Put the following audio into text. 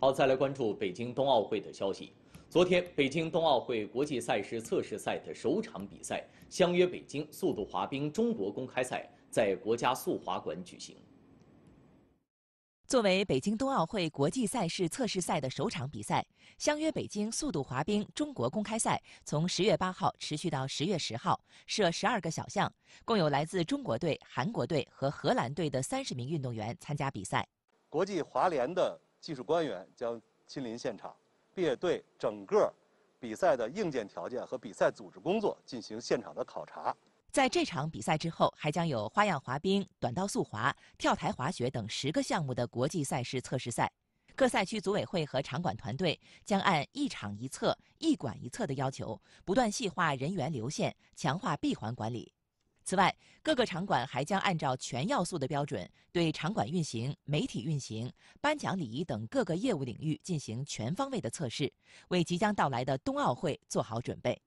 好，再来关注北京冬奥会的消息。昨天，北京冬奥会国际赛事测试赛的首场比赛——相约北京速度滑冰中国公开赛，在国家速滑馆举行。作为北京冬奥会国际赛事测试赛的首场比赛——相约北京速度滑冰中国公开赛，从十月八号持续到十月十号，设十二个小项，共有来自中国队、韩国队和荷兰队的三十名运动员参加比赛。国际滑联的。技术官员将亲临现场，并对整个比赛的硬件条件和比赛组织工作进行现场的考察。在这场比赛之后，还将有花样滑冰、短道速滑、跳台滑雪等十个项目的国际赛事测试赛。各赛区组委会和场馆团队将按一场一测、一馆一测的要求，不断细化人员流线，强化闭环管理。此外，各个场馆还将按照全要素的标准，对场馆运行、媒体运行、颁奖礼仪等各个业务领域进行全方位的测试，为即将到来的冬奥会做好准备。